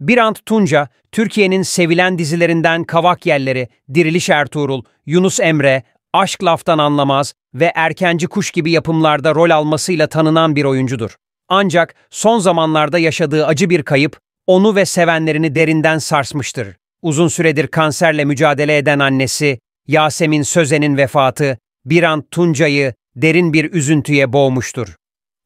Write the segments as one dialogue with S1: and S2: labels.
S1: Birant Tunca, Türkiye'nin sevilen dizilerinden Kavak Yerleri, Diriliş Ertuğrul, Yunus Emre, Aşk Laftan Anlamaz ve Erkenci Kuş gibi yapımlarda rol almasıyla tanınan bir oyuncudur. Ancak son zamanlarda yaşadığı acı bir kayıp, onu ve sevenlerini derinden sarsmıştır. Uzun süredir kanserle mücadele eden annesi, Yasemin Sözen'in vefatı, Birant Tunca'yı derin bir üzüntüye boğmuştur.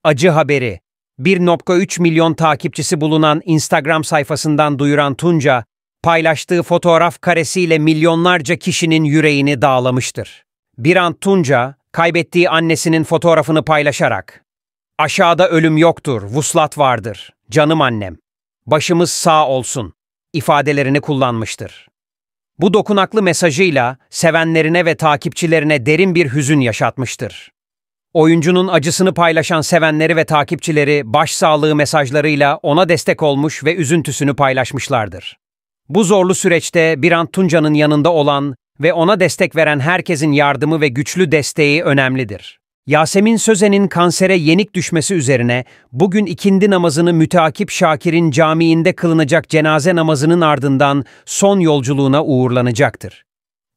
S1: Acı haberi, 1.3 milyon takipçisi bulunan Instagram sayfasından duyuran Tunca, paylaştığı fotoğraf karesiyle milyonlarca kişinin yüreğini dağlamıştır. Birant Tunca, kaybettiği annesinin fotoğrafını paylaşarak, ''Aşağıda ölüm yoktur, vuslat vardır, canım annem, başımız sağ olsun.'' ifadelerini kullanmıştır. Bu dokunaklı mesajıyla sevenlerine ve takipçilerine derin bir hüzün yaşatmıştır. Oyuncunun acısını paylaşan sevenleri ve takipçileri başsağlığı mesajlarıyla ona destek olmuş ve üzüntüsünü paylaşmışlardır. Bu zorlu süreçte Birant Tunca'nın yanında olan ve ona destek veren herkesin yardımı ve güçlü desteği önemlidir. Yasemin Sözen'in kansere yenik düşmesi üzerine bugün ikindi namazını müteakip Şakir'in camiinde kılınacak cenaze namazının ardından son yolculuğuna uğurlanacaktır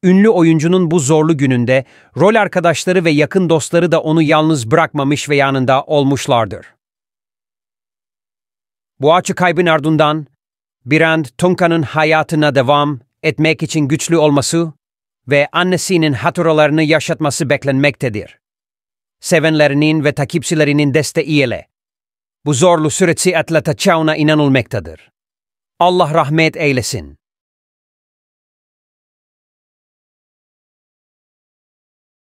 S1: ünlü oyuncunun bu zorlu gününde rol arkadaşları ve yakın dostları da onu yalnız bırakmamış ve yanında olmuşlardır. Bu açı kaybın ardından Birand Tunka'nın hayatına devam etmek için güçlü olması ve annesinin hatıralarını yaşatması beklenmektedir. Sevenlerinin ve takipçilerinin desteği ile bu zorlu süreci atlatacağına inanılmaktadır. Allah rahmet eylesin.